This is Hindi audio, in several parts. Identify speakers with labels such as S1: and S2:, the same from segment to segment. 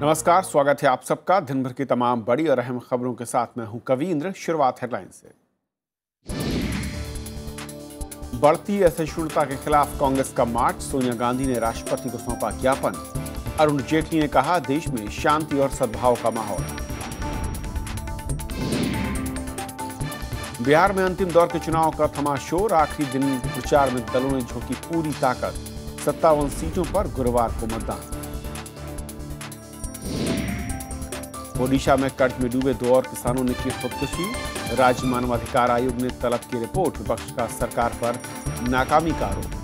S1: नमस्कार स्वागत है आप सबका दिन भर की तमाम बड़ी और अहम खबरों के साथ मैं हूं कवींद्र शुरुआत हेडलाइन से बढ़ती असहिष्णुता के खिलाफ कांग्रेस का मार्च सोनिया गांधी ने राष्ट्रपति को सौंपा ज्ञापन अरुण जेटली ने कहा देश में शांति और सद्भाव का माहौल बिहार में अंतिम दौर के चुनाव का थमा शोर आखिरी दिन प्रचार में दलों ने झोंकी पूरी ताकत सत्तावन सीटों पर गुरुवार को मतदान ओडिशा में कर्ज में डूबे दो और किसानों ने की खुदकुशी राज्य मानवाधिकार आयोग ने तलब की रिपोर्ट विपक्ष का सरकार पर नाकामी का आरोप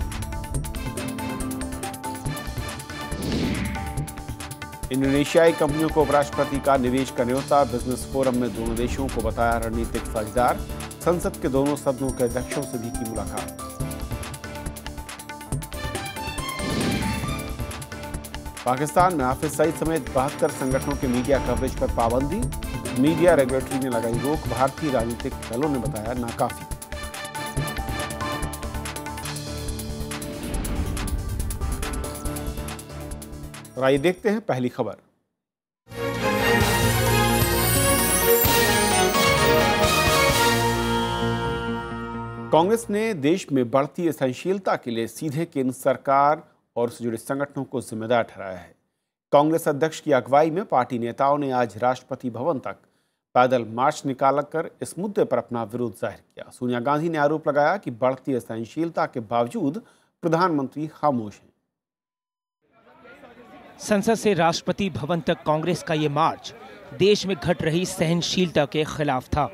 S1: इंडोनेशियाई कंपनियों को उपराष्ट्रपति का निवेश का न्योता बिजनेस फोरम में दोनों देशों को बताया रणनीतिक साझेदार संसद के दोनों सदनों के अध्यक्षों से भी की मुलाकात पाकिस्तान में हाफिज सईद समेत बहत्तर संगठनों के मीडिया कवरेज पर पाबंदी मीडिया रेगुलेटरी ने लगाई रोक भारतीय राजनीतिक दलों ने बताया नाकाफी और आइए देखते हैं पहली खबर कांग्रेस ने देश में बढ़ती असहनशीलता के लिए सीधे केंद्र सरकार और उससे जुड़े संगठनों को जिम्मेदार ठहराया है कांग्रेस अध्यक्ष की अगुवाई में पार्टी नेताओं ने आज राष्ट्रपति भवन तक पैदल मार्च निकाल कर इस मुद्दे पर अपना विरोध जाहिर किया सोनिया गांधी ने आरोप लगाया कि बढ़ती असहनशीलता के बावजूद प्रधानमंत्री खामोश हैं
S2: संसद से राष्ट्रपति भवन तक कांग्रेस का ये मार्च देश में घट रही सहनशीलता के खिलाफ था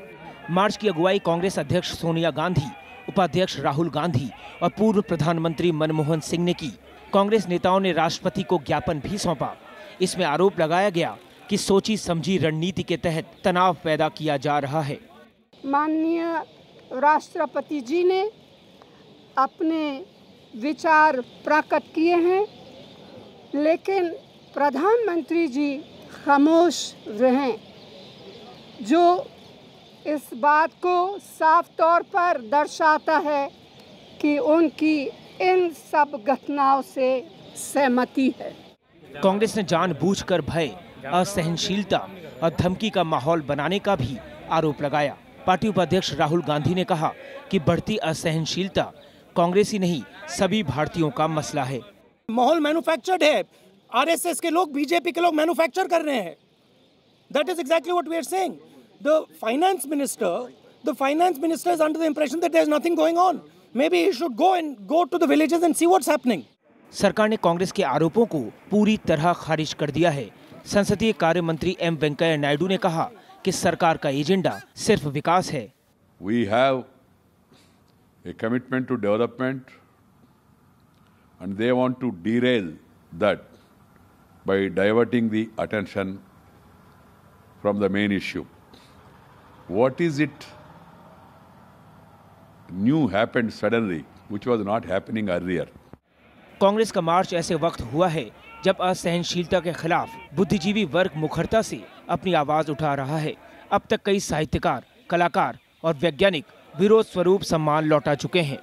S2: मार्च की अगुवाई कांग्रेस अध्यक्ष सोनिया गांधी उपाध्यक्ष राहुल गांधी और पूर्व प्रधानमंत्री मनमोहन सिंह ने की कांग्रेस नेताओं ने राष्ट्रपति को ज्ञापन भी सौंपा इसमें आरोप लगाया गया कि सोची समझी रणनीति के तहत तनाव पैदा किया जा रहा है
S3: माननीय राष्ट्रपति जी ने अपने विचार प्रकट किए हैं लेकिन प्रधानमंत्री जी खामोश रहे जो इस बात को साफ तौर पर दर्शाता है कि उनकी इन सब घटनाओं से सहमति है
S2: कांग्रेस ने जानबूझकर भय असहनशीलता और धमकी का माहौल बनाने का भी आरोप लगाया पार्टी उपाध्यक्ष राहुल गांधी ने कहा कि बढ़ती असहनशीलता कांग्रेस ही नहीं सभी भारतीयों का मसला है माहौल मैन्युफैक्चर्ड है आरएसएस के लोग बीजेपी के लोग मैन्युफैक्चर कर रहे हैं that is exactly what we are saying the finance minister the finance minister is under the impression that there is nothing going on maybe should go and go to the villages and see what's happening सरकार ने कांग्रेस के आरोपों को पूरी तरह खारिज कर दिया है संसदीय कार्य मंत्री एम वेंकैया नायडू ने कहा कि सरकार का एजेंडा सिर्फ विकास है
S1: we have a commitment to development and they want to derail that by diverting the attention from the main issue what is it new happened suddenly which was not happening earlier.
S2: Congress का मार्च ऐसे वक्त हुआ है जब असहनशीलता के खिलाफ बुद्धिजीवी वर्ग मुखरता से अपनी आवाज उठा रहा है अब तक कई साहित्यकार कलाकार और वैज्ञानिक विरोध स्वरूप सम्मान लौटा चुके हैं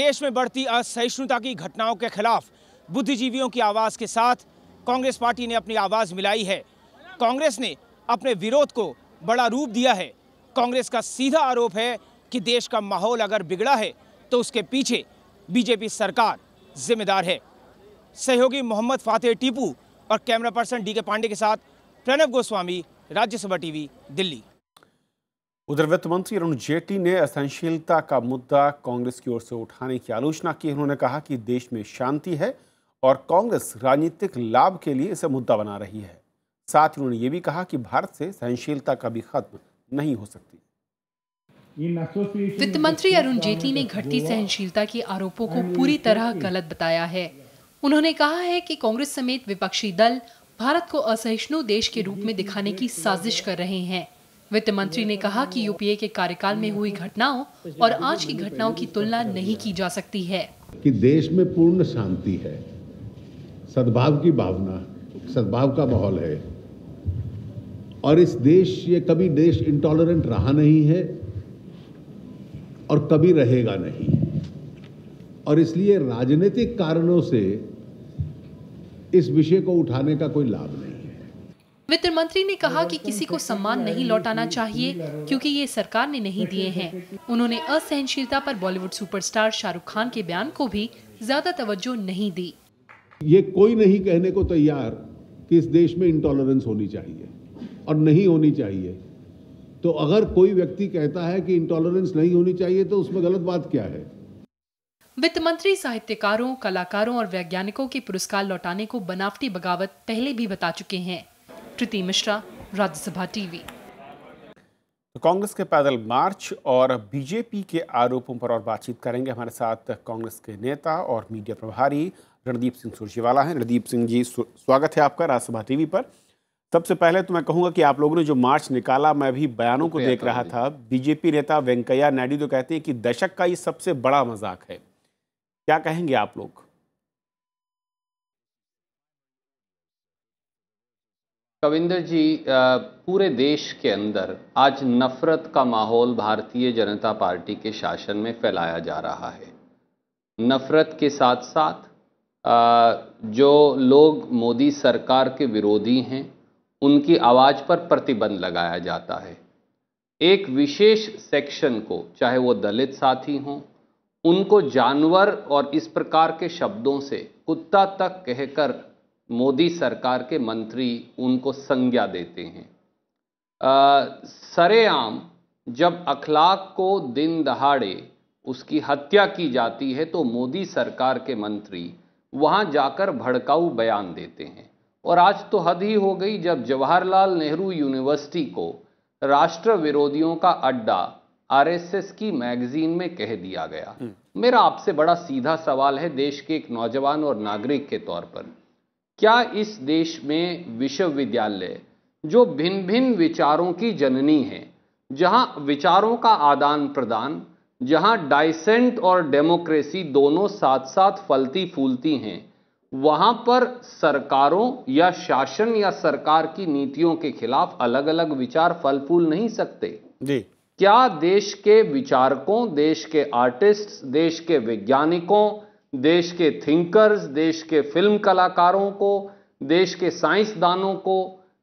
S2: देश में बढ़ती असहिष्णुता की घटनाओं के खिलाफ बुद्धिजीवियों की आवाज के साथ कांग्रेस पार्टी ने अपनी आवाज मिलाई है कांग्रेस ने अपने विरोध को बड़ा रूप दिया है कांग्रेस का सीधा आरोप है कि देश का माहौल अगर बिगड़ा है तो उसके पीछे बीजेपी सरकार जिम्मेदार है सहयोगी मोहम्मद फातेह टीपू और कैमरा पर्सन डी के पांडे के साथ प्रणब गोस्वामी राज्यसभा टीवी दिल्ली
S1: उधर वित्त मंत्री अरुण जेटली ने असहनशीलता का मुद्दा कांग्रेस की ओर से उठाने की आलोचना की उन्होंने कहा कि देश में शांति है और कांग्रेस राजनीतिक लाभ के लिए इसे मुद्दा बना रही है साथ ही उन्होंने ये भी कहा कि भारत से सहनशीलता कभी खत्म नहीं हो सकती वित्त मंत्री अरुण जेटली ने घटती सहनशीलता
S3: के आरोपों को पूरी तरह गलत बताया है उन्होंने कहा है कि कांग्रेस समेत विपक्षी दल भारत को असहिष्णु देश के रूप में दिखाने की साजिश कर रहे हैं वित्त मंत्री ने कहा कि यूपीए के कार्यकाल में हुई घटनाओं और आज की घटनाओं की तुलना नहीं की जा सकती है
S1: कि देश में पूर्ण शांति है सद्भाव की भावना सद्भाव का माहौल है और इस देश ये कभी देश इंटॉलरेंट रहा नहीं है और कभी रहेगा नहीं और इसलिए राजनीतिक कारणों से इस विषय को उठाने का कोई लाभ नहीं
S3: वित्त मंत्री ने कहा कि किसी को सम्मान नहीं लौटाना चाहिए क्योंकि ये सरकार ने नहीं दिए हैं उन्होंने असहनशीलता पर बॉलीवुड सुपरस्टार शाहरुख खान के बयान को भी ज्यादा तवज्जो नहीं दी
S1: ये कोई नहीं कहने को तैयार कि इस देश में इंटॉलरेंस होनी चाहिए और नहीं होनी चाहिए तो अगर कोई व्यक्ति कहता है कि इंटॉलरेंस नहीं होनी चाहिए तो उसमें गलत बात क्या है
S3: वित्त मंत्री साहित्यकारों कलाकारों और वैज्ञानिकों के पुरस्कार लौटाने को बनावटी बगावत पहले भी बता चुके हैं कृति मिश्रा राज्यसभा टीवी
S1: तो कांग्रेस के पैदल मार्च और बीजेपी के आरोपों पर और बातचीत करेंगे हमारे साथ कांग्रेस के नेता और मीडिया प्रभारी रणदीप सिंह सुरजेवाला हैं रणदीप सिंह जी स्वागत है आपका राज्यसभा टीवी पर सबसे पहले तो मैं कहूंगा कि आप लोगों ने जो मार्च निकाला मैं भी बयानों को देख रहा था बीजेपी नेता वेंकैया नायडू तो कहते हैं कि दशक का ये सबसे बड़ा मजाक है क्या कहेंगे
S4: आप लोग कविंदर जी पूरे देश के अंदर आज नफरत का माहौल भारतीय जनता पार्टी के शासन में फैलाया जा रहा है नफरत के साथ साथ जो लोग मोदी सरकार के विरोधी हैं उनकी आवाज़ पर प्रतिबंध लगाया जाता है एक विशेष सेक्शन को चाहे वो दलित साथी हों उनको जानवर और इस प्रकार के शब्दों से कुत्ता तक कहकर मोदी सरकार के मंत्री उनको संज्ञा देते हैं सरेआम जब अखलाक को दिन दहाड़े उसकी हत्या की जाती है तो मोदी सरकार के मंत्री वहां जाकर भड़काऊ बयान देते हैं और आज तो हद ही हो गई जब जवाहरलाल नेहरू यूनिवर्सिटी को राष्ट्र विरोधियों का अड्डा आरएसएस की मैगजीन में कह दिया गया हम्म। मेरा आपसे बड़ा सीधा सवाल है देश के एक नौजवान और नागरिक के तौर पर क्या इस देश में विश्वविद्यालय जो भिन्न भिन्न विचारों की जननी है जहां विचारों का आदान प्रदान जहां डाइसेंट और डेमोक्रेसी दोनों साथ साथ फलती फूलती हैं वहां पर सरकारों या शासन या सरकार की नीतियों के खिलाफ अलग अलग विचार फल फूल नहीं सकते जी क्या देश के विचारकों देश के आर्टिस्ट देश के वैज्ञानिकों देश के थिंकर्स देश के फिल्म कलाकारों को देश के साइंसदानों को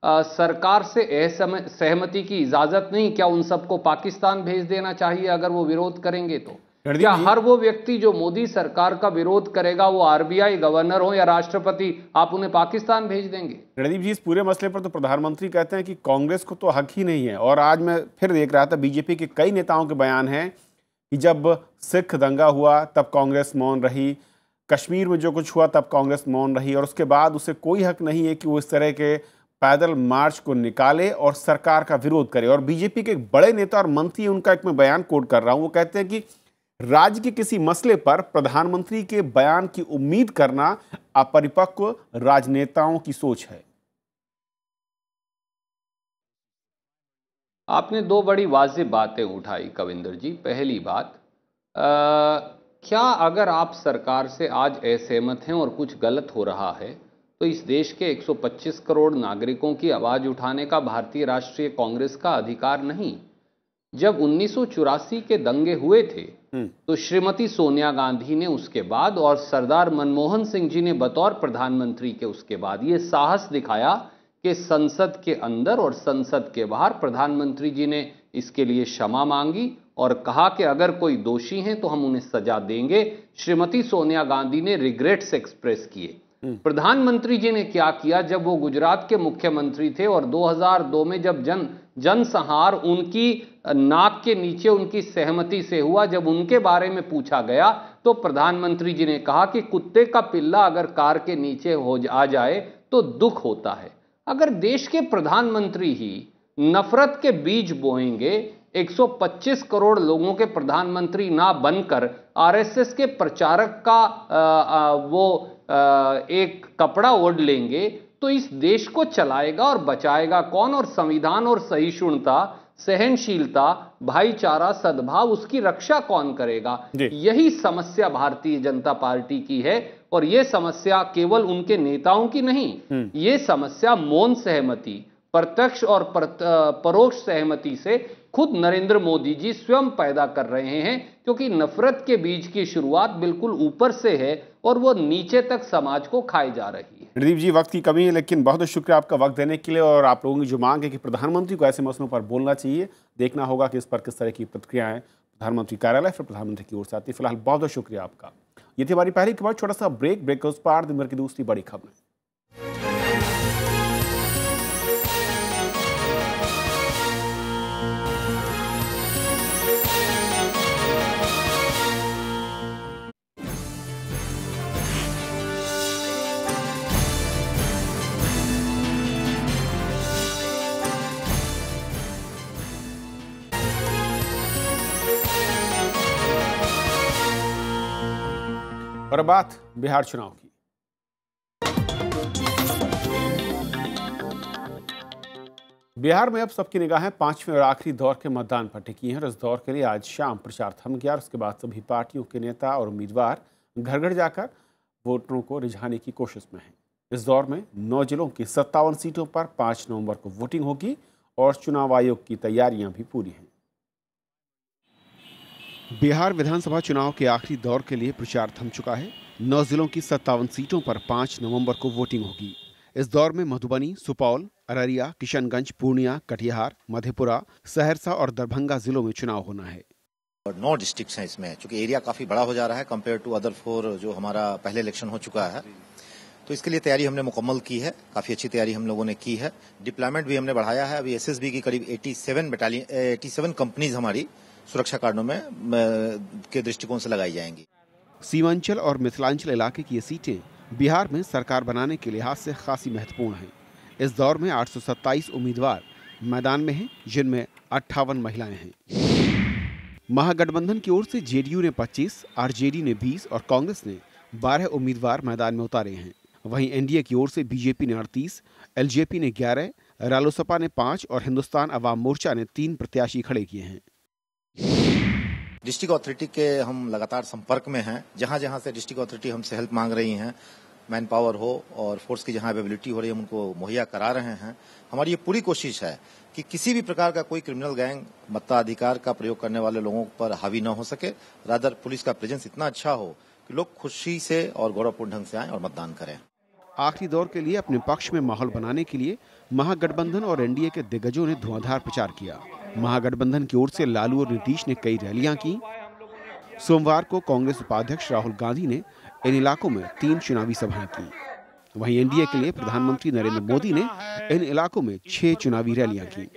S4: आ, सरकार से सहमति की इजाज़त नहीं क्या उन सबको पाकिस्तान भेज देना चाहिए अगर वो विरोध करेंगे तो क्या हर वो व्यक्ति जो मोदी सरकार का विरोध करेगा वो आरबीआई गवर्नर हो या राष्ट्रपति आप उन्हें पाकिस्तान भेज देंगे
S1: रणदीप जी इस पूरे मसले पर तो प्रधानमंत्री कहते हैं कि कांग्रेस को तो हक ही नहीं है और आज मैं फिर देख रहा था बीजेपी के कई नेताओं के बयान हैं कि जब सिख दंगा हुआ तब कांग्रेस मौन रही कश्मीर में जो कुछ हुआ तब कांग्रेस मौन रही और उसके बाद उसे कोई हक नहीं है कि वो इस तरह के पैदल मार्च को निकाले और सरकार का विरोध करे और बीजेपी के एक बड़े नेता और मंत्री उनका एक मैं बयान कोट कर रहा हूँ वो कहते हैं कि राज्य के किसी मसले पर प्रधानमंत्री के बयान की उम्मीद करना अपरिपक्व राजनेताओं की सोच है
S4: आपने दो बड़ी वाजिब बातें उठाई कविंदर जी पहली बात आ, क्या अगर आप सरकार से आज असहमत हैं और कुछ गलत हो रहा है तो इस देश के 125 करोड़ नागरिकों की आवाज़ उठाने का भारतीय राष्ट्रीय कांग्रेस का अधिकार नहीं जब उन्नीस के दंगे हुए थे हम्म। तो श्रीमती सोनिया गांधी ने उसके बाद और सरदार मनमोहन सिंह जी ने बतौर प्रधानमंत्री के उसके बाद ये साहस दिखाया कि संसद के अंदर और संसद के बाहर प्रधानमंत्री जी ने इसके लिए क्षमा मांगी और कहा कि अगर कोई दोषी हैं तो हम उन्हें सजा देंगे श्रीमती सोनिया गांधी ने रिग्रेट्स एक्सप्रेस किए हम्म। प्रधानमंत्री जी ने क्या किया जब वो गुजरात के मुख्यमंत्री थे और 2002 में जब जन जनसंहार उनकी नाक के नीचे उनकी सहमति से हुआ जब उनके बारे में पूछा गया तो प्रधानमंत्री जी ने कहा कि कुत्ते का पिल्ला अगर कार के नीचे हो आ जाए तो दुख होता है अगर देश के प्रधानमंत्री ही नफरत के बीज बोएंगे 125 करोड़ लोगों के प्रधानमंत्री ना बनकर आरएसएस के प्रचारक का आ, आ, वो आ, एक कपड़ा ओढ़ लेंगे तो इस देश को चलाएगा और बचाएगा कौन और संविधान और सहिष्णुता सहनशीलता भाईचारा सद्भाव उसकी रक्षा कौन करेगा यही समस्या भारतीय जनता पार्टी की है और यह समस्या केवल उनके नेताओं की नहीं हम्म। ये समस्या मौन सहमति प्रत्यक्ष और परोक्ष सहमति से खुद नरेंद्र मोदी जी स्वयं पैदा कर रहे हैं क्योंकि नफरत के बीज की शुरुआत बिल्कुल ऊपर से है और वो नीचे तक समाज को खाई जा रही
S1: है रणदीप जी वक्त की कमी है लेकिन बहुत बहुत शुक्रिया आपका वक्त देने के लिए और आप लोगों की जो मांग है कि प्रधानमंत्री को ऐसे मसलों पर बोलना चाहिए देखना होगा कि इस पर किस तरह की प्रतिक्रियाएं प्रधानमंत्री कार्यालय फिर प्रधानमंत्री की ओर से आती फिलहाल बहुत बहुत शुक्रिया आपका ये थी हमारी पहली खबर छोटा सा ब्रेक ब्रेक के उस पर दिन भर की दूसरी बड़ी खबर और बात बिहार चुनाव की बिहार में अब सबकी निगाहें पांचवें और आखिरी दौर के मतदान पर टिकी हैं और इस दौर के लिए आज शाम प्रचार थम गया और उसके बाद सभी पार्टियों के नेता और उम्मीदवार घर घर जाकर वोटरों को रिझाने की कोशिश में हैं इस दौर में नौ जिलों की सत्तावन सीटों पर पाँच नवंबर को वोटिंग होगी और चुनाव आयोग की तैयारियां भी पूरी हैं बिहार विधानसभा चुनाव के आखिरी दौर के लिए प्रचार थम चुका है नौ जिलों की सत्तावन सीटों पर पाँच नवंबर को वोटिंग होगी इस दौर में मधुबनी सुपौल अररिया किशनगंज पूर्णिया कटिहार मधेपुरा सहरसा और दरभंगा जिलों में चुनाव होना है
S5: नौ डिस्ट्रिक्ट हैं इसमें चूंकि एरिया काफी बड़ा हो जा रहा है कम्पेयर टू अदर फोर जो हमारा पहले इलेक्शन हो चुका है तो इसके लिए तैयारी हमने मुकम्मल की है काफी अच्छी तैयारी हम लोगों ने की है डिप्लॉयमेंट भी हमने बढ़ाया है अभी एसएसबी की करीब 87 बटालियन 87 कंपनीज हमारी
S1: सुरक्षा कारणों में के दृष्टिकोण से लगाई जाएंगी सीमांचल और मिथिलांचल इलाके की ये सीटें बिहार में सरकार बनाने के लिहाज से खासी महत्वपूर्ण हैं इस दौर में 827 उम्मीदवार मैदान में हैं जिनमें अट्ठावन महिलाएं हैं महागठबंधन की ओर से जेडीयू ने 25, आरजेडी ने 20 और कांग्रेस ने 12 उम्मीदवार मैदान में उतारे हैं वहीं एनडीए की ओर से बीजेपी ने अड़तीस एलजेपी ने ग्यारह रालोसपा ने 5 और हिंदुस्तान अवाम मोर्चा ने तीन प्रत्याशी खड़े किए हैं
S5: डिस्ट्रिक्ट अथॉरिटी के हम लगातार संपर्क में हैं जहां जहां से डिस्ट्रिक्ट अथॉरिटी हमसे हेल्प मांग रही हैं मैन पावर हो और फोर्स की जहां अवेबिलिटी हो रही है हम उनको मुहैया करा रहे हैं हमारी ये पूरी कोशिश है कि किसी भी प्रकार का कोई क्रिमिनल गैंग मताधिकार का प्रयोग करने वाले लोगों पर हावी न हो सके राधर पुलिस का प्रेजेंस इतना अच्छा हो कि लोग खुशी से और गौरवपूर्ण ढंग से आए और मतदान करें
S1: आखिरी दौर के लिए अपने पक्ष में माहौल बनाने के लिए महागठबंधन और एनडीए के दिग्गजों ने धुआंधार प्रचार किया महागठबंधन की ओर से लालू और नीतीश ने कई रैलियां की सोमवार को कांग्रेस उपाध्यक्ष राहुल गांधी ने इन इलाकों में तीन चुनावी सभाएं की वहीं एनडीए के लिए प्रधानमंत्री नरेंद्र मोदी ने इन इलाकों में छह चुनावी रैलियां की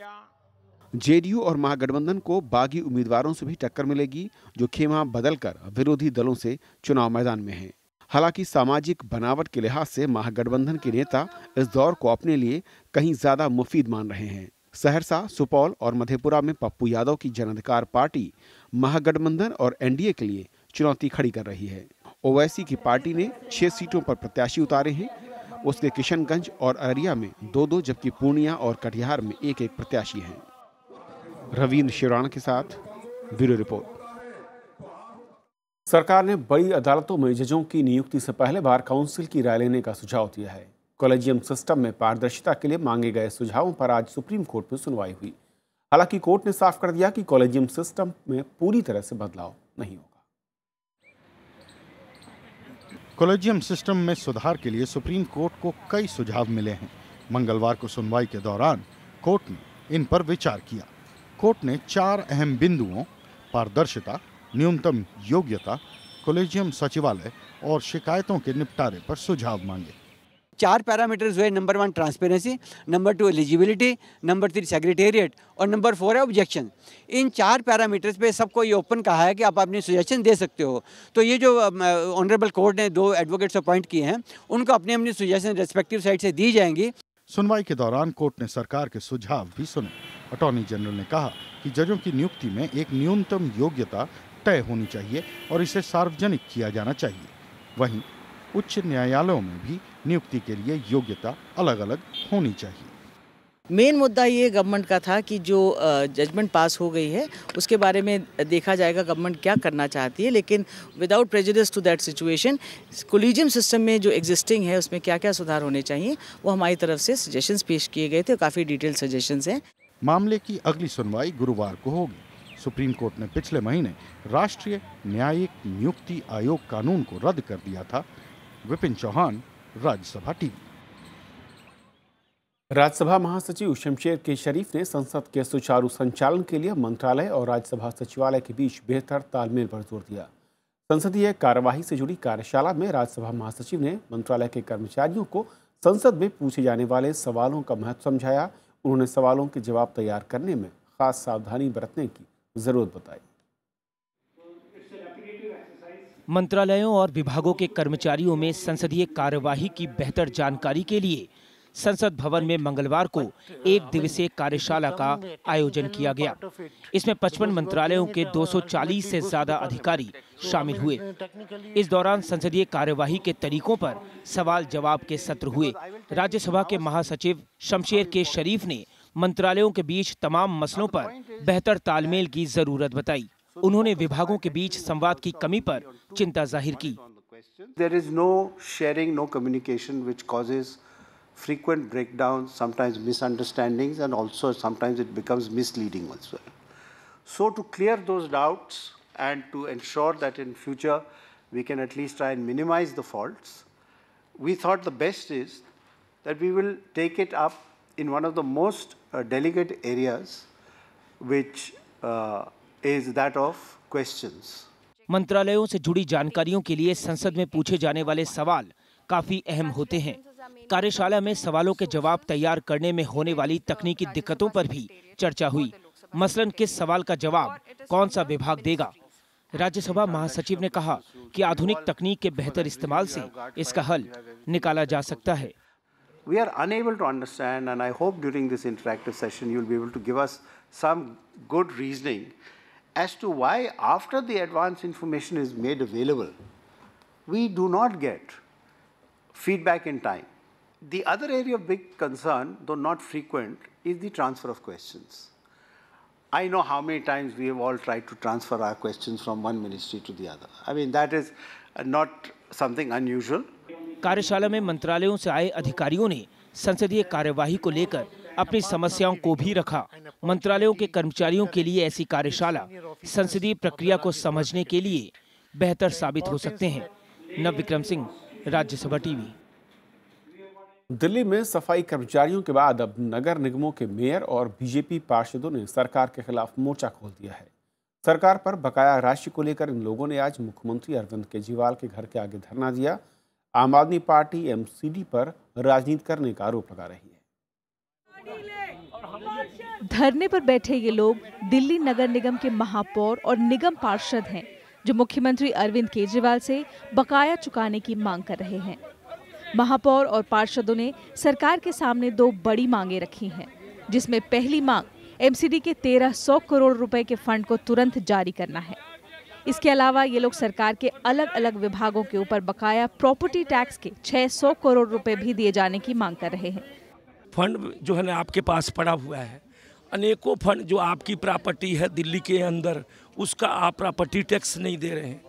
S1: जेडीयू और महागठबंधन को बागी उम्मीदवारों से भी टक्कर मिलेगी जो खेमा बदलकर विरोधी दलों से चुनाव मैदान में है हालांकि सामाजिक बनावट के लिहाज से महागठबंधन के नेता इस दौर को अपने लिए कहीं ज्यादा मुफीद मान रहे हैं सहरसा सुपौल और मधेपुरा में पप्पू यादव की जनाधिकार पार्टी महागठबंधन और एनडीए के लिए चुनौती खड़ी कर रही है ओवैसी की पार्टी ने छह सीटों पर प्रत्याशी उतारे हैं उसके किशनगंज और अररिया में दो दो जबकि पूर्णिया और कटिहार में एक एक प्रत्याशी हैं रविंद्र शिवराण के साथ ब्यूरो रिपोर्ट सरकार ने बड़ी अदालतों में जजों की नियुक्ति से पहले बार काउंसिल की राय लेने का सुझाव दिया है कॉलेजियम सिस्टम में पारदर्शिता के लिए मांगे गए सुझावों पर आज सुप्रीम कोर्ट में सुनवाई हुई हालांकि कोर्ट ने साफ कर दिया कि कॉलेजियम सिस्टम में पूरी तरह से बदलाव नहीं होगा कॉलेजियम सिस्टम में सुधार के लिए सुप्रीम कोर्ट को कई सुझाव मिले हैं मंगलवार को सुनवाई के दौरान कोर्ट ने इन पर विचार किया कोर्ट ने चार अहम बिंदुओं पारदर्शिता न्यूनतम योग्यता कॉलेजियम सचिवालय और
S2: शिकायतों के निपटारे पर सुझाव मांगे चार पैरामीटर्स हुए number one transparency number two eligibility number three secretariat और नंबर फोर है ऑब्जेक्शन इन चार पैरामीटर्स पे सबको ये ओपन कहा है कि आप अपनी सुजेशन दे सकते हो तो ये जो ऑनरेबल कोर्ट ने दो एडवोकेट्स अपॉइंट किए हैं उनको अपनी अपनी सुजेशन रेस्पेक्टिव साइड से दी जाएंगी सुनवाई के दौरान
S1: कोर्ट ने सरकार के सुझाव भी सुने अटॉर्नी जनरल ने कहा कि जजों की नियुक्ति में एक न्यूनतम योग्यता तय होनी चाहिए और इसे सार्वजनिक किया जाना चाहिए वहीं
S3: उच्च न्यायालयों में भी नियुक्ति के लिए योग्यता अलग अलग होनी चाहिए मेन मुद्दा ये गवर्नमेंट का था कि जो जजमेंट पास हो गई है उसके बारे में देखा जाएगा गवर्नमेंट क्या करना चाहती है लेकिन without prejudice to that situation collegium system में जो एग्जिस्टिंग है उसमें क्या क्या सुधार होने चाहिए वो हमारी तरफ से सजेशंस पेश किए गए थे काफ़ी डिटेल सजेशंस हैं
S1: मामले की अगली सुनवाई गुरुवार को होगी सुप्रीम कोर्ट ने पिछले महीने राष्ट्रीय न्यायिक नियुक्ति आयोग कानून को रद्द कर दिया था विपिन चौहान राज्यसभा टीवी राज्यसभा महासचिव शमशेर के शरीफ ने संसद के सुचारू संचालन के लिए मंत्रालय और राज्यसभा सचिवालय के बीच बेहतर तालमेल पर जोर दिया संसदीय कार्यवाही से जुड़ी कार्यशाला में राज्यसभा महासचिव ने मंत्रालय के कर्मचारियों को संसद में पूछे जाने वाले सवालों का महत्व समझाया उन्होंने सवालों के जवाब तैयार करने में खास सावधानी बरतने की जरूरत बताई
S2: मंत्रालयों और विभागों के कर्मचारियों में संसदीय कार्यवाही की बेहतर जानकारी के लिए संसद भवन में मंगलवार को एक दिवसीय कार्यशाला का आयोजन किया गया इसमें पचपन मंत्रालयों के 240 से ज्यादा अधिकारी शामिल हुए इस दौरान संसदीय कार्यवाही के तरीकों पर सवाल जवाब के सत्र हुए राज्यसभा के महासचिव शमशेर के शरीफ ने मंत्रालयों के बीच तमाम मसलों पर बेहतर तालमेल की जरूरत बताई उन्होंने विभागों के बीच संवाद की कमी पर चिंता जाहिर की
S5: there is no sharing no communication which causes frequent breakdown sometimes misunderstanding and also sometimes it becomes misleading also so to clear those doubt and to ensure that in future we can at least try and minimise the fault we thought the best is that we will take it up in one of the most delicate areas which is that of questions.
S2: मंत्रालयों से जुड़ी जानकारियों के लिए संसद में पूछे जाने वाले सवाल काफी अहम होते हैं कार्यशाला में सवालों के जवाब तैयार करने में होने वाली तकनीकी दिक्कतों पर भी चर्चा हुई मसलन किस सवाल का जवाब कौन सा विभाग देगा राज्यसभा महासचिव ने कहा कि आधुनिक तकनीक के बेहतर इस्तेमाल से इसका हल निकाला जा सकता है
S5: We are unable to understand, and I hope during this interactive session you will be able to give us some good reasoning as to why after the advance information is made available, we do not get feedback in time. The other area of big concern, though not frequent, is the transfer of questions. I know how many times we have all tried to transfer our questions from one ministry to the other. I mean, that is uh, not something
S2: unusual. कार्यशाला में मंत्रालयों से आए अधिकारियों ने संसदीय कार्यवाही को लेकर अपनी समस्याओं को भी रखा मंत्रालयों के कर्मचारियों के लिए ऐसी कार्यशाला संसदीय प्रक्रिया को समझने के लिए बेहतर साबित हो सकते हैं नव विक्रम सिंह राज्यसभा टीवी
S1: दिल्ली में सफाई कर्मचारियों के बाद अब नगर निगमों के मेयर और बीजेपी पार्षदों ने सरकार के खिलाफ मोर्चा खोल दिया है सरकार पर बकाया राशि को लेकर इन लोगों ने आज मुख्यमंत्री अरविंद केजरीवाल के घर के आगे धरना दिया आम आदमी पार्टी एमसीडी पर राजनीति करने का आरोप लगा रही है
S6: धरने पर बैठे ये लोग दिल्ली नगर निगम के महापौर और निगम पार्षद हैं जो मुख्यमंत्री अरविंद केजरीवाल से बकाया चुकाने की मांग कर रहे हैं महापौर और पार्षदों ने सरकार के सामने दो बड़ी मांगे रखी हैं जिसमें पहली मांग एमसीडी के 1300 करोड़ रुपए के फंड को तुरंत जारी करना है इसके अलावा ये लोग सरकार के अलग अलग विभागों के ऊपर बकाया प्रॉपर्टी टैक्स के 600 करोड़ रुपए भी दिए जाने की मांग कर रहे हैं
S2: फंड जो है ना आपके पास पड़ा हुआ है अनेकों फंड जो आपकी प्रॉपर्टी है दिल्ली के अंदर उसका आप प्रॉपर्टी टैक्स नहीं दे रहे हैं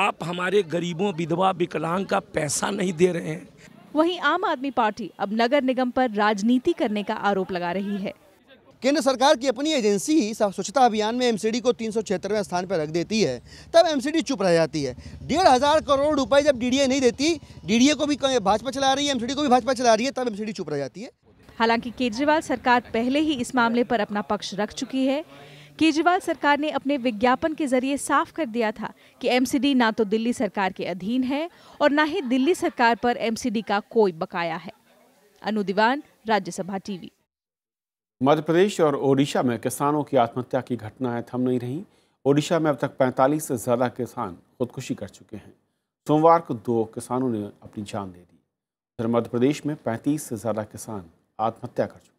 S2: आप हमारे गरीबों विधवा विकलांग का पैसा नहीं दे रहे हैं
S6: वहीं आम आदमी पार्टी अब नगर निगम पर राजनीति करने का आरोप लगा रही है केंद्र सरकार की अपनी एजेंसी ही स्वच्छता अभियान में एमसीडी को तीन सौ
S5: स्थान पर रख देती है तब एमसीडी चुप रह जाती है डेढ़ हज़ार करोड़ रुपए जब डीडीए नहीं देती डीडीए को भी भाजपा चला रही है एमसीडी को भी भाजपा चला रही है तब एमसीडी चुप रह जाती है
S6: हालांकि केजरीवाल सरकार पहले ही इस मामले पर अपना पक्ष रख चुकी है केजरीवाल सरकार ने अपने विज्ञापन के जरिए साफ कर दिया था कि एमसीडी ना तो दिल्ली सरकार के अधीन है और ना ही दिल्ली सरकार पर एमसीडी का कोई बकाया है अनु दीवान राज्यसभा टीवी
S1: मध्य प्रदेश और ओडिशा में किसानों की आत्महत्या की घटनाएं थम नहीं रही ओडिशा में अब तक 45 से ज़्यादा किसान खुदकुशी कर चुके हैं सोमवार को दो किसानों ने अपनी जान दे दी मध्य प्रदेश में 35 से ज़्यादा किसान आत्महत्या कर चुके हैं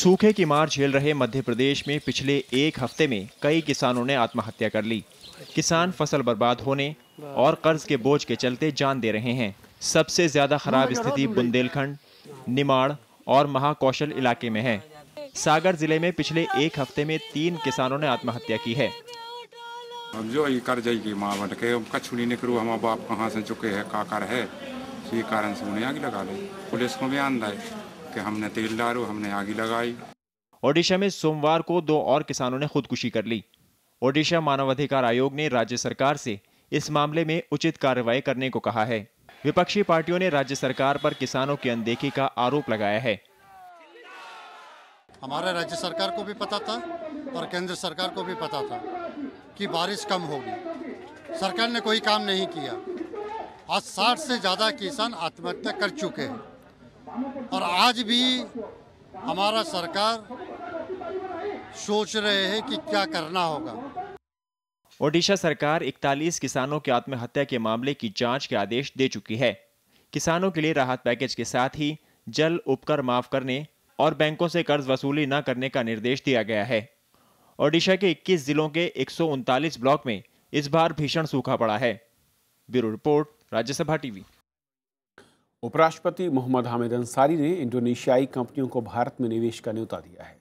S7: सूखे की मार झेल रहे मध्य प्रदेश में पिछले एक हफ्ते में कई किसानों ने आत्महत्या कर ली किसान फसल बर्बाद होने और कर्ज के बोझ के चलते जान दे रहे हैं सबसे ज्यादा खराब स्थिति बुंदेलखंड निमाड़ और महाकौशल इलाके में है सागर जिले में पिछले एक हफ्ते में तीन किसानों
S1: ने आत्महत्या की है जो ये कर जाएगी माँ बन के कछु नहीं निकलू हमारा बाप कहाँ से चुके हैं का कर है ये कारण से उन्हें आगे लगा ली पुलिस को आंदा है कि हमने तेल डालो हमने आगे लगाई
S7: ओडिशा में सोमवार को दो और किसानों ने खुदकुशी कर ली ओडिशा मानवाधिकार आयोग ने राज्य सरकार से इस मामले में उचित कार्रवाई करने को कहा है विपक्षी पार्टियों ने राज्य सरकार पर किसानों की अनदेखी का आरोप लगाया
S5: है हमारे राज्य सरकार को भी पता था और केंद्र सरकार को भी पता था कि बारिश कम होगी सरकार ने कोई काम नहीं किया आज साठ से ज़्यादा किसान आत्महत्या कर चुके हैं और आज भी हमारा सरकार सोच रहे हैं कि क्या करना होगा
S7: ओडिशा सरकार 41 किसानों की आत्महत्या के मामले की जांच के आदेश दे चुकी है किसानों के लिए राहत पैकेज के साथ ही जल उपकर माफ करने और बैंकों से कर्ज वसूली न करने का निर्देश दिया गया है ओडिशा के 21 जिलों के एक ब्लॉक में इस बार भीषण सूखा पड़ा है ब्यूरो रिपोर्ट राज्यसभा टीवी
S1: उपराष्ट्रपति मोहम्मद हामिद अंसारी ने इंडोनेशियाई कंपनियों को भारत में निवेश का न्यौता दिया है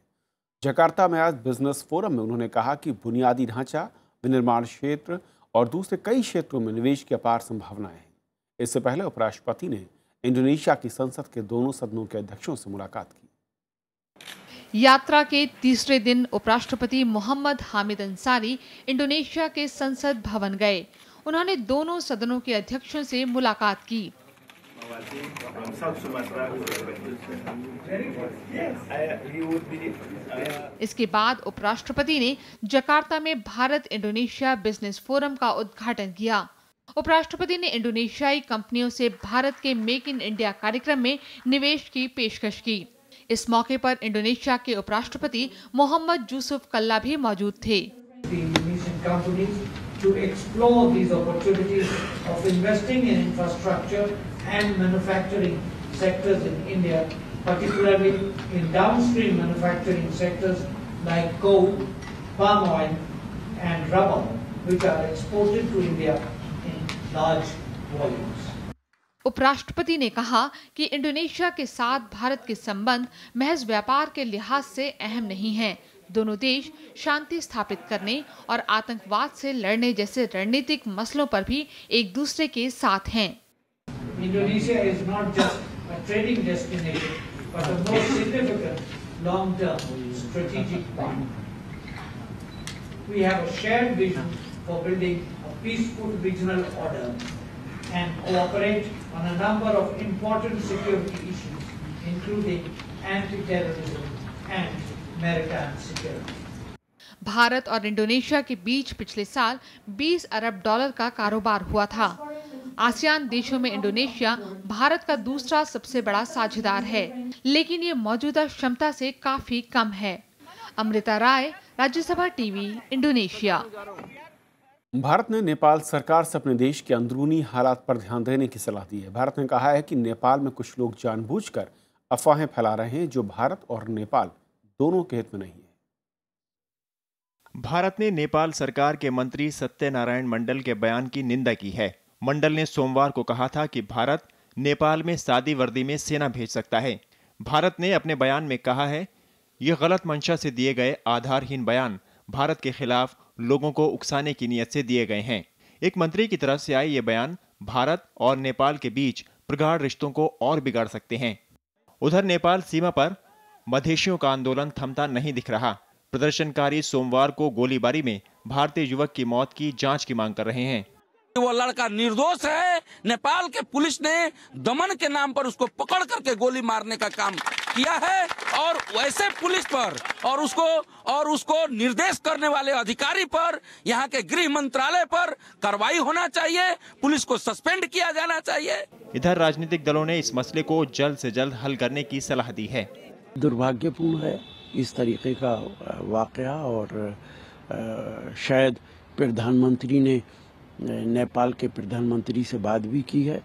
S1: जकार्ता में आज बिजनेस फोरम में उन्होंने कहा कि बुनियादी ढांचा विनिर्माण क्षेत्र और दूसरे कई क्षेत्रों में निवेश की अपार संभावनाएं हैं इससे पहले उपराष्ट्रपति ने इंडोनेशिया की संसद के दोनों सदनों के अध्यक्षों से मुलाकात
S3: की यात्रा के तीसरे दिन उपराष्ट्रपति मोहम्मद हामिद अंसारी इंडोनेशिया के संसद भवन गए उन्होंने दोनों सदनों के अध्यक्षों से मुलाकात की इसके बाद उपराष्ट्रपति ने जकार्ता में भारत इंडोनेशिया बिजनेस फोरम का उद्घाटन किया उपराष्ट्रपति ने इंडोनेशियाई कंपनियों से भारत के मेक इन इंडिया कार्यक्रम में निवेश की पेशकश की इस मौके पर इंडोनेशिया के उपराष्ट्रपति मोहम्मद यूसुफ कल्ला भी मौजूद थे to explore these opportunities of
S2: investing in infrastructure and manufacturing sectors in India, particularly in downstream manufacturing sectors like coal, palm
S3: oil, and rubber, which are exported to India in large volumes. उपराष्ट्रपति ने कहा कि इंडोनेशिया के साथ भारत के संबंध महज व्यापार के लिहाज से अहम नहीं हैं, दोनों देश शांति स्थापित करने और आतंकवाद से लड़ने जैसे रणनीतिक मसलों पर भी एक दूसरे के साथ हैं
S2: Indonesia is not just
S3: Bharat और इंडोनेशिया के बीच पिछले साल 20 अरब डॉलर का कारोबार हुआ था आसियान देशों में इंडोनेशिया भारत का दूसरा सबसे बड़ा साझेदार है लेकिन ये मौजूदा क्षमता से काफी कम है अमृता राय राज्यसभा टीवी इंडोनेशिया
S1: भारत ने नेपाल सरकार से अपने देश के अंदरूनी हालात पर ध्यान देने की सलाह दी है भारत ने कहा है कि नेपाल में कुछ लोग जानबूझकर अफवाहें फैला रहे हैं जो भारत और नेपाल दोनों के हित में नहीं है
S7: भारत ने नेपाल सरकार के मंत्री सत्यनारायण मंडल के बयान की निंदा की है मंडल ने सोमवार को कहा था कि भारत नेपाल में सादी वर्दी में सेना भेज सकता है भारत ने अपने बयान में कहा है ये गलत मंशा से दिए गए आधारहीन बयान भारत के खिलाफ लोगों को उकसाने की नीयत से दिए गए हैं एक मंत्री की तरफ से आए ये बयान भारत और नेपाल के बीच प्रगाढ़ रिश्तों को और बिगाड़ सकते हैं उधर नेपाल सीमा पर मधेशियों का आंदोलन थमता नहीं दिख रहा प्रदर्शनकारी सोमवार को गोलीबारी में भारतीय युवक की मौत की जांच की मांग कर रहे हैं
S4: वो लड़का निर्दोष है नेपाल के पुलिस ने दमन के नाम पर उसको पकड़ करके गोली मारने का काम किया है और वैसे पुलिस पर और उसको और उसको निर्देश करने वाले अधिकारी पर यहाँ के गृह मंत्रालय पर कार्रवाई होना चाहिए पुलिस को
S2: सस्पेंड किया जाना चाहिए
S7: इधर राजनीतिक दलों ने इस मसले को जल्द से जल्द हल करने की सलाह
S1: दी है दुर्भाग्यपूर्ण है इस तरीके का वाक़ और शायद प्रधानमंत्री ने नेपाल के प्रधानमंत्री से बात भी की है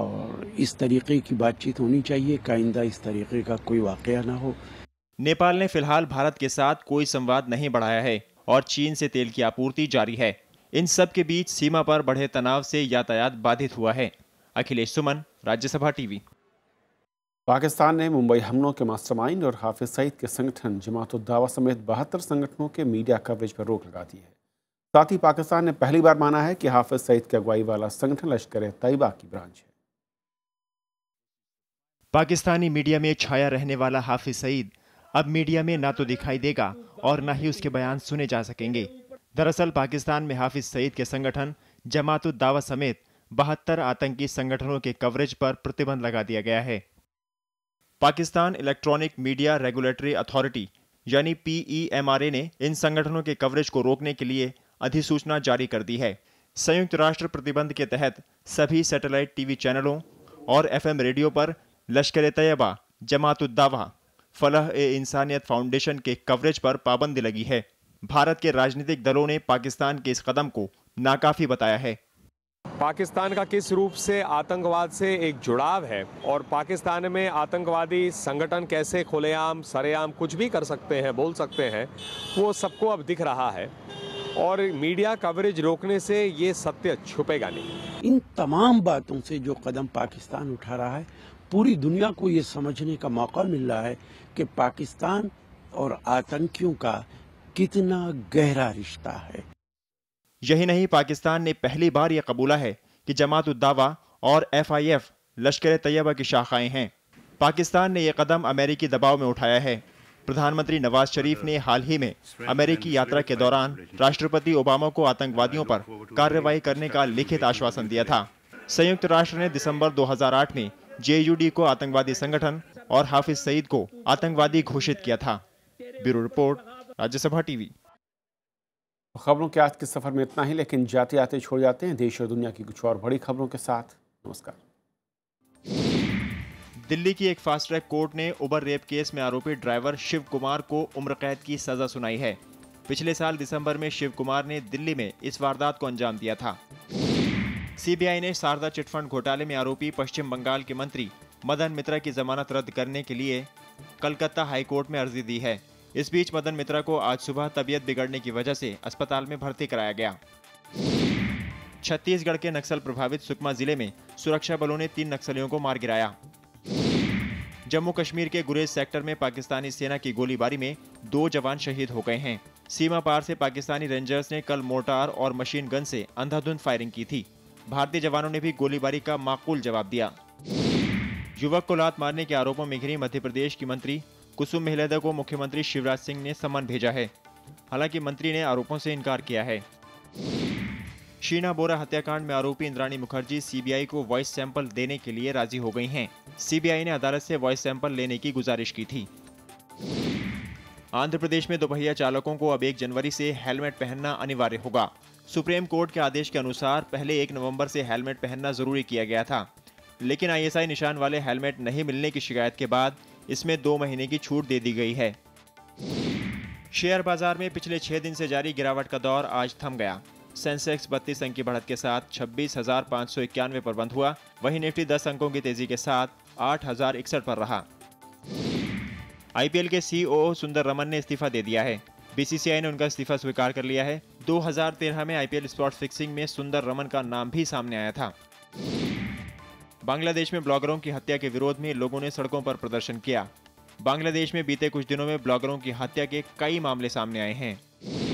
S1: और इस तरीके की बातचीत होनी चाहिए काइंदा इस तरीके का कोई वाक़ ना हो
S7: नेपाल ने फिलहाल भारत के साथ कोई संवाद नहीं बढ़ाया है और चीन से तेल की आपूर्ति जारी है इन सब के बीच सीमा पर बढ़े तनाव से यातायात बाधित हुआ है अखिलेश सुमन राज्यसभा टीवी
S1: पाकिस्तान ने मुंबई हमलों के मास्टरमाइंड और हाफिज सईद के संगठन उद्दावा समेत बहत्तर संगठनों के मीडिया कवरेज पर रोक लगा दी है साथ ही पाकिस्तान ने पहली बार माना है कि हाफिज सईद की अगुवाई वाला संगठन लश्कर तैयबा की ब्रांच है
S7: पाकिस्तानी मीडिया में छाया रहने वाला हाफिज सईद अब मीडिया में ना तो दिखाई देगा और ना ही उसके बयान सुने जा सकेंगे दरअसल पाकिस्तान में हाफिज सईद के संगठन जमात दावा समेत बहत्तर आतंकी संगठनों के कवरेज पर प्रतिबंध लगा दिया गया है Pakistan electronic media regulatory authority यानी पीईएमआरए ने इन संगठनों के कवरेज को रोकने के लिए अधिसूचना जारी कर दी है संयुक्त राष्ट्र प्रतिबंध के तहत सभी सैटेलाइट टीवी चैनलों और एफएम रेडियो पर लश्कर तैयबा उद्दावा फलह ए इंसानियत फाउंडेशन के कवरेज पर पाबंदी लगी है भारत के राजनीतिक दलों ने पाकिस्तान के इस कदम को नाकाफी बताया है पाकिस्तान का
S4: किस रूप से आतंकवाद से एक जुड़ाव है और पाकिस्तान में आतंकवादी संगठन कैसे खुलेआम सरेआम कुछ भी कर सकते हैं बोल सकते हैं वो सबको अब दिख रहा है और मीडिया कवरेज रोकने से ये सत्य छुपेगा नहीं इन
S1: तमाम बातों से जो कदम पाकिस्तान उठा रहा है पूरी दुनिया को ये समझने का मौका मिल रहा है कि पाकिस्तान और आतंकियों का कितना
S7: गहरा रिश्ता है यही नहीं पाकिस्तान ने पहली बार यह कबूला है कि जमात उद्दावा और एफ आई एफ लश्कर तैयबा की शाखाएं हैं पाकिस्तान ने यह कदम अमेरिकी दबाव में उठाया है प्रधानमंत्री नवाज शरीफ ने हाल ही में अमेरिकी यात्रा के दौरान राष्ट्रपति ओबामा को आतंकवादियों पर कार्रवाई करने का लिखित आश्वासन दिया था संयुक्त राष्ट्र ने दिसंबर 2008 में जे को आतंकवादी संगठन और हाफिज सईद
S1: को आतंकवादी घोषित किया था ब्यूरो रिपोर्ट राज्यसभा टीवी खबरों के आज के सफर में इतना ही लेकिन जाते आते छोड़ जाते हैं देश और दुनिया की कुछ और बड़ी खबरों के साथ नमस्कार
S7: दिल्ली की एक फास्ट ट्रैक कोर्ट ने उबर रेप केस में आरोपी ड्राइवर शिव कुमार को उम्र कैद की सजा सुनाई है पिछले साल दिसंबर में शिव कुमार ने दिल्ली में इस वारदात को अंजाम दिया था सीबीआई ने शारदा चिटफंड घोटाले में आरोपी पश्चिम बंगाल के मंत्री मदन मित्रा की जमानत रद्द करने के लिए कलकत्ता हाईकोर्ट में अर्जी दी है इस बीच मदन मित्रा को आज सुबह तबियत बिगड़ने की वजह से अस्पताल में भर्ती कराया गया छत्तीसगढ़ के नक्सल प्रभावित सुकमा जिले में सुरक्षा बलों ने तीन नक्सलियों को मार गिराया जम्मू कश्मीर के गुरेज सेक्टर में पाकिस्तानी सेना की गोलीबारी में दो जवान शहीद हो गए हैं सीमा पार से पाकिस्तानी रेंजर्स ने कल मोर्टार और मशीन गन से अंधाधुंध फायरिंग की थी भारतीय जवानों ने भी गोलीबारी का माकूल जवाब दिया युवक को लात मारने के आरोपों में घिरी मध्य प्रदेश की मंत्री कुसुम मेहलेदा को मुख्यमंत्री शिवराज सिंह ने समन भेजा है हालांकि मंत्री ने आरोपों से इनकार किया है शीना बोरा हत्याकांड में आरोपी इंद्राणी मुखर्जी सीबीआई को वॉइस सैंपल देने के लिए राजी हो गई हैं। सीबीआई ने अदालत से वॉइस सैंपल लेने की गुजारिश की थी आंध्र प्रदेश में दोपहिया चालकों को अब एक जनवरी से हेलमेट पहनना अनिवार्य होगा सुप्रीम कोर्ट के आदेश के अनुसार पहले एक नवंबर से हेलमेट पहनना जरूरी किया गया था लेकिन आईएसआई निशान वाले हेलमेट नहीं मिलने की शिकायत के बाद इसमें दो महीने की छूट दे दी गई है शेयर बाजार में पिछले छह दिन से जारी गिरावट का दौर आज थम गया सेंसेक्स बत्तीस अंक की बढ़त के साथ छब्बीस हजार पाँच सौ इक्यानवे पर बंद हुआ वहीं निफ्टी दस अंकों की तेजी के साथ आठ हजार इकसठ पर रहा आईपीएल के सीओ सुंदर रमन ने इस्तीफा दे दिया है बीसीसीआई ने उनका इस्तीफा स्वीकार कर लिया है 2013 में आईपीएल स्पॉट फिक्सिंग में सुंदर रमन का नाम भी सामने आया था बांग्लादेश में ब्लॉगरों की हत्या के विरोध में लोगों ने सड़कों पर प्रदर्शन किया बांग्लादेश में बीते कुछ दिनों में ब्लॉगरों की हत्या के कई मामले सामने आए हैं